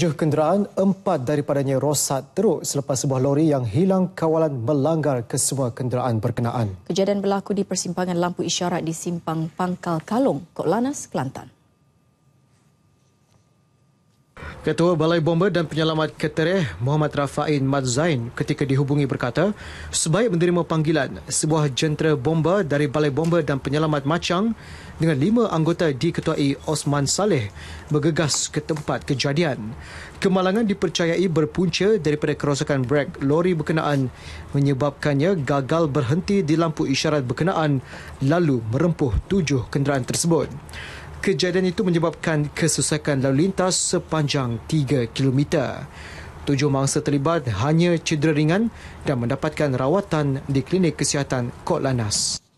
Tujuh kenderaan, empat daripadanya rosak teruk selepas sebuah lori yang hilang kawalan melanggar ke semua kenderaan berkenaan. Kejadian berlaku di persimpangan lampu isyarat di Simpang Pangkal Kalong, Kok Lanas, Kelantan. Ketua Balai Bomba dan Penyelamat Ketereh Muhammad Rafa'in Mat Zain ketika dihubungi berkata sebaik menerima panggilan sebuah jentera bomba dari Balai Bomba dan Penyelamat Macang dengan lima anggota diketuai Osman Saleh bergegas ke tempat kejadian. Kemalangan dipercayai berpunca daripada kerosakan brek lori berkenaan menyebabkannya gagal berhenti di lampu isyarat berkenaan lalu merempuh tujuh kenderaan tersebut kejadian itu menyebabkan kesesakan lalu lintas sepanjang 3 km. Tujuh mangsa terlibat hanya cedera ringan dan mendapatkan rawatan di klinik kesihatan Kotlanas.